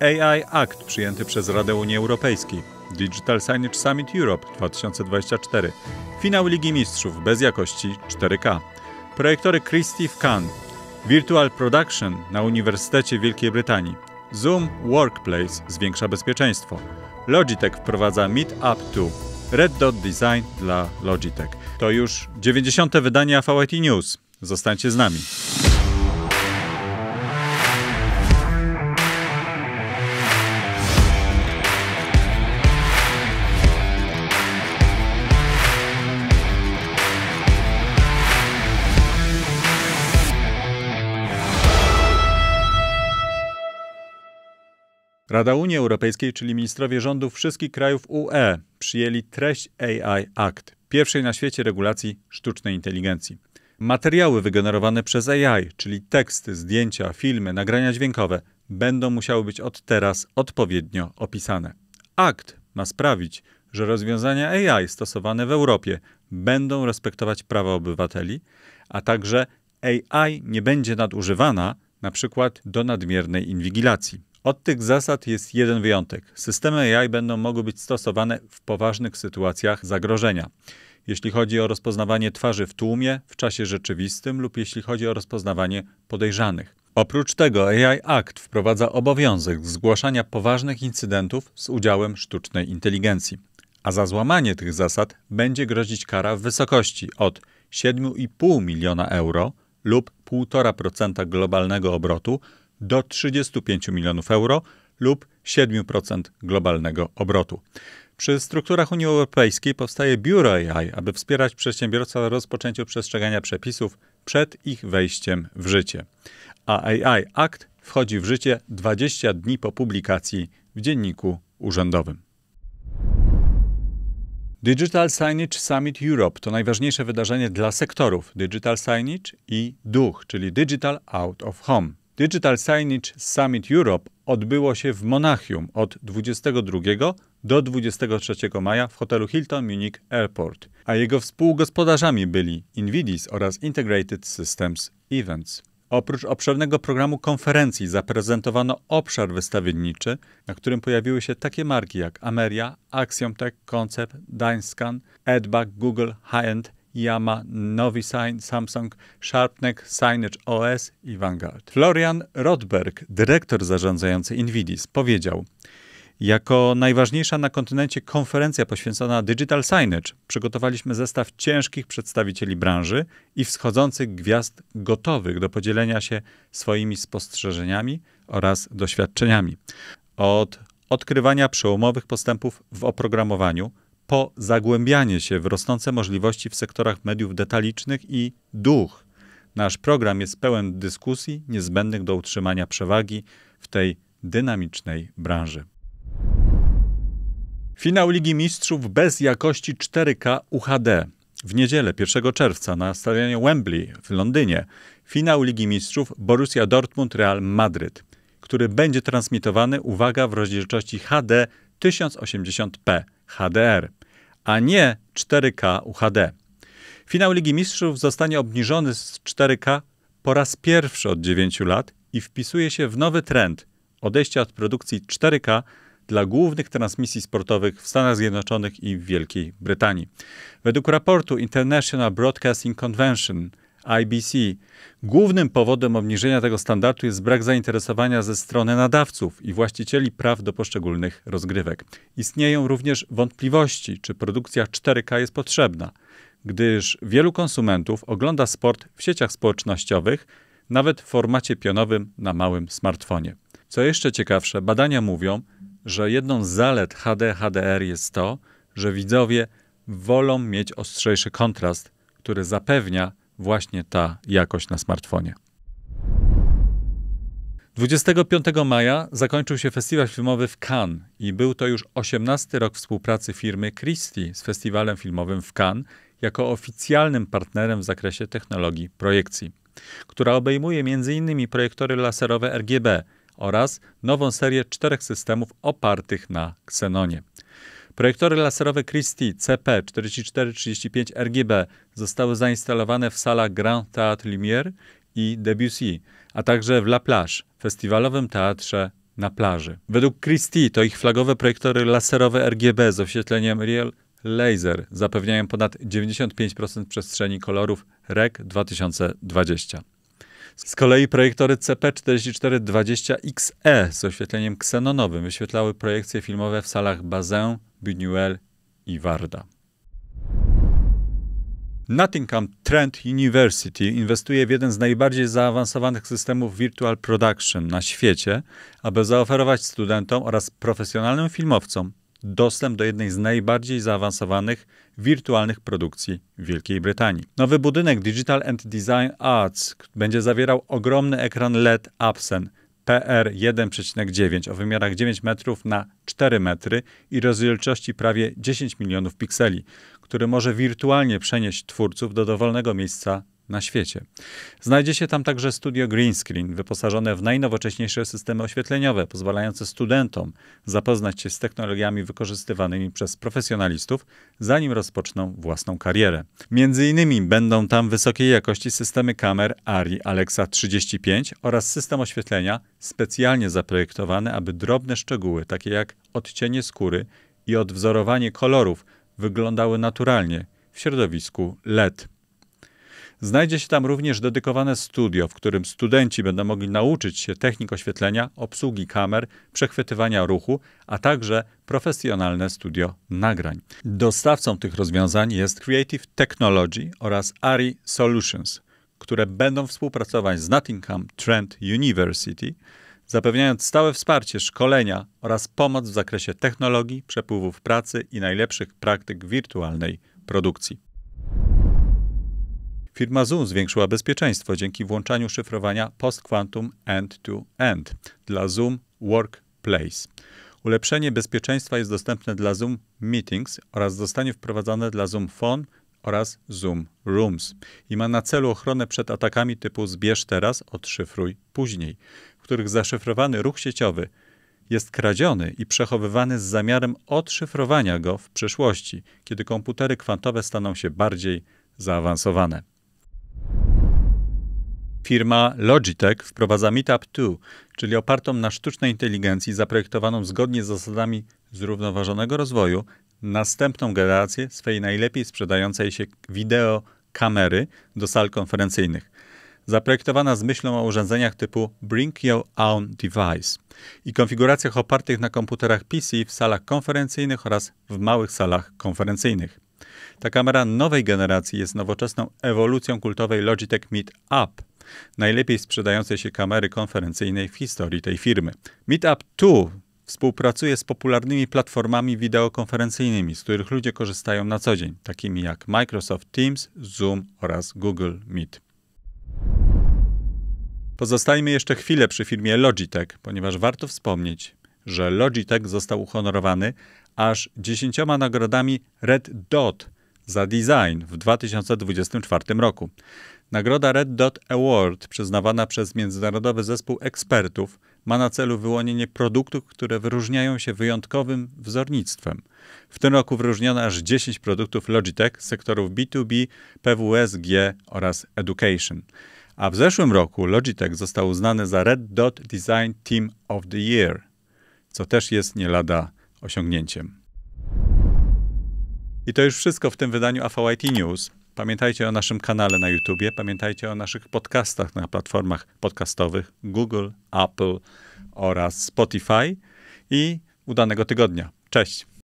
AI Act przyjęty przez Radę Unii Europejskiej, Digital Signage Summit Europe 2024, finał Ligi Mistrzów bez jakości 4K, projektory Christie Kahn. Virtual Production na Uniwersytecie Wielkiej Brytanii, Zoom Workplace zwiększa bezpieczeństwo, Logitech wprowadza Meetup 2, Red Dot Design dla Logitech. To już 90. wydanie AVIT News. Zostańcie z nami. Rada Unii Europejskiej, czyli ministrowie rządów wszystkich krajów UE, przyjęli treść AI Act, pierwszej na świecie regulacji sztucznej inteligencji. Materiały wygenerowane przez AI, czyli teksty, zdjęcia, filmy, nagrania dźwiękowe, będą musiały być od teraz odpowiednio opisane. Akt ma sprawić, że rozwiązania AI stosowane w Europie będą respektować prawa obywateli, a także AI nie będzie nadużywana, na przykład do nadmiernej inwigilacji. Od tych zasad jest jeden wyjątek. Systemy AI będą mogły być stosowane w poważnych sytuacjach zagrożenia. Jeśli chodzi o rozpoznawanie twarzy w tłumie, w czasie rzeczywistym lub jeśli chodzi o rozpoznawanie podejrzanych. Oprócz tego AI Act wprowadza obowiązek zgłaszania poważnych incydentów z udziałem sztucznej inteligencji, a za złamanie tych zasad będzie grozić kara w wysokości od 7,5 miliona euro lub 1,5% globalnego obrotu do 35 milionów euro lub 7% globalnego obrotu. Przy strukturach Unii Europejskiej powstaje biuro AI, aby wspierać przedsiębiorstwa w rozpoczęciu przestrzegania przepisów przed ich wejściem w życie. A AI Act wchodzi w życie 20 dni po publikacji w dzienniku urzędowym. Digital Signage Summit Europe to najważniejsze wydarzenie dla sektorów Digital Signage i DUCH, czyli Digital Out of Home. Digital Signage Summit Europe odbyło się w Monachium od 22 do 23 maja w hotelu Hilton Munich Airport, a jego współgospodarzami byli Invidis oraz Integrated Systems Events. Oprócz obszernego programu konferencji zaprezentowano obszar wystawienniczy, na którym pojawiły się takie marki jak Ameria, Axiomtech, Concept, Dynescan, Edback, Google, High End, Yama, NoviSign, Samsung, Sharpnek, Signage OS i Vanguard. Florian Rodberg, dyrektor zarządzający Invidis, powiedział jako najważniejsza na kontynencie konferencja poświęcona Digital Signage przygotowaliśmy zestaw ciężkich przedstawicieli branży i wschodzących gwiazd gotowych do podzielenia się swoimi spostrzeżeniami oraz doświadczeniami. Od odkrywania przełomowych postępów w oprogramowaniu – po zagłębianie się w rosnące możliwości w sektorach mediów detalicznych i duch. Nasz program jest pełen dyskusji niezbędnych do utrzymania przewagi w tej dynamicznej branży. Finał Ligi Mistrzów bez jakości 4K UHD. W niedzielę 1 czerwca na stadionie Wembley w Londynie finał Ligi Mistrzów Borussia Dortmund Real Madryt, który będzie transmitowany, uwaga, w rozdzielczości HD 1080p HDR a nie 4K UHD. Finał Ligi Mistrzów zostanie obniżony z 4K po raz pierwszy od 9 lat i wpisuje się w nowy trend odejścia od produkcji 4K dla głównych transmisji sportowych w Stanach Zjednoczonych i w Wielkiej Brytanii. Według raportu International Broadcasting Convention IBC. Głównym powodem obniżenia tego standardu jest brak zainteresowania ze strony nadawców i właścicieli praw do poszczególnych rozgrywek. Istnieją również wątpliwości, czy produkcja 4K jest potrzebna, gdyż wielu konsumentów ogląda sport w sieciach społecznościowych, nawet w formacie pionowym na małym smartfonie. Co jeszcze ciekawsze, badania mówią, że jedną z zalet HD HDR jest to, że widzowie wolą mieć ostrzejszy kontrast, który zapewnia właśnie ta jakość na smartfonie. 25 maja zakończył się festiwal filmowy w Cannes i był to już 18 rok współpracy firmy Christie z festiwalem filmowym w Cannes jako oficjalnym partnerem w zakresie technologii projekcji, która obejmuje m.in. projektory laserowe RGB oraz nową serię czterech systemów opartych na Xenonie. Projektory laserowe Christie CP4435 RGB zostały zainstalowane w salach Grand Théâtre Lumière i Debussy, a także w La Plage, festiwalowym teatrze na plaży. Według Christie to ich flagowe projektory laserowe RGB z oświetleniem Real Laser zapewniają ponad 95% przestrzeni kolorów REC 2020. Z kolei projektory CP4420XE z oświetleniem ksenonowym wyświetlały projekcje filmowe w salach Bazin, Buñuel i Warda. Nottingham Trent University inwestuje w jeden z najbardziej zaawansowanych systemów virtual production na świecie, aby zaoferować studentom oraz profesjonalnym filmowcom dostęp do jednej z najbardziej zaawansowanych wirtualnych produkcji Wielkiej Brytanii. Nowy budynek Digital and Design Arts będzie zawierał ogromny ekran LED Absen PR 1,9 o wymiarach 9 metrów na 4 metry i rozdzielczości prawie 10 milionów pikseli, który może wirtualnie przenieść twórców do dowolnego miejsca na świecie. Znajdzie się tam także studio Greenscreen, wyposażone w najnowocześniejsze systemy oświetleniowe, pozwalające studentom zapoznać się z technologiami wykorzystywanymi przez profesjonalistów, zanim rozpoczną własną karierę. Między innymi będą tam wysokiej jakości systemy kamer ARRI Alexa 35 oraz system oświetlenia specjalnie zaprojektowany, aby drobne szczegóły, takie jak odcienie skóry i odwzorowanie kolorów, wyglądały naturalnie w środowisku LED. Znajdzie się tam również dedykowane studio, w którym studenci będą mogli nauczyć się technik oświetlenia, obsługi kamer, przechwytywania ruchu, a także profesjonalne studio nagrań. Dostawcą tych rozwiązań jest Creative Technology oraz ARI Solutions, które będą współpracować z Nottingham Trent University, zapewniając stałe wsparcie, szkolenia oraz pomoc w zakresie technologii, przepływów pracy i najlepszych praktyk wirtualnej produkcji. Firma Zoom zwiększyła bezpieczeństwo dzięki włączaniu szyfrowania post-quantum end-to-end dla Zoom Workplace. Ulepszenie bezpieczeństwa jest dostępne dla Zoom Meetings oraz zostanie wprowadzone dla Zoom Phone oraz Zoom Rooms i ma na celu ochronę przed atakami typu zbierz teraz, odszyfruj później, w których zaszyfrowany ruch sieciowy jest kradziony i przechowywany z zamiarem odszyfrowania go w przyszłości, kiedy komputery kwantowe staną się bardziej zaawansowane. Firma Logitech wprowadza Meetup 2, czyli opartą na sztucznej inteligencji, zaprojektowaną zgodnie z zasadami zrównoważonego rozwoju, następną generację swojej najlepiej sprzedającej się wideo kamery do sal konferencyjnych. Zaprojektowana z myślą o urządzeniach typu Bring Your Own Device i konfiguracjach opartych na komputerach PC w salach konferencyjnych oraz w małych salach konferencyjnych. Ta kamera nowej generacji jest nowoczesną ewolucją kultowej Logitech Meet Up, najlepiej sprzedającej się kamery konferencyjnej w historii tej firmy. Meetup 2 współpracuje z popularnymi platformami wideokonferencyjnymi, z których ludzie korzystają na co dzień, takimi jak Microsoft Teams, Zoom oraz Google Meet. Pozostajmy jeszcze chwilę przy firmie Logitech, ponieważ warto wspomnieć, że Logitech został uhonorowany aż dziesięcioma nagrodami Red Dot za design w 2024 roku. Nagroda Red Dot Award, przyznawana przez Międzynarodowy Zespół Ekspertów, ma na celu wyłonienie produktów, które wyróżniają się wyjątkowym wzornictwem. W tym roku wyróżniono aż 10 produktów Logitech z sektorów B2B, PWSG oraz Education. A w zeszłym roku Logitech został uznany za Red Dot Design Team of the Year, co też jest nie lada osiągnięciem. I to już wszystko w tym wydaniu AVIT News. Pamiętajcie o naszym kanale na YouTubie, pamiętajcie o naszych podcastach na platformach podcastowych Google, Apple oraz Spotify i udanego tygodnia. Cześć!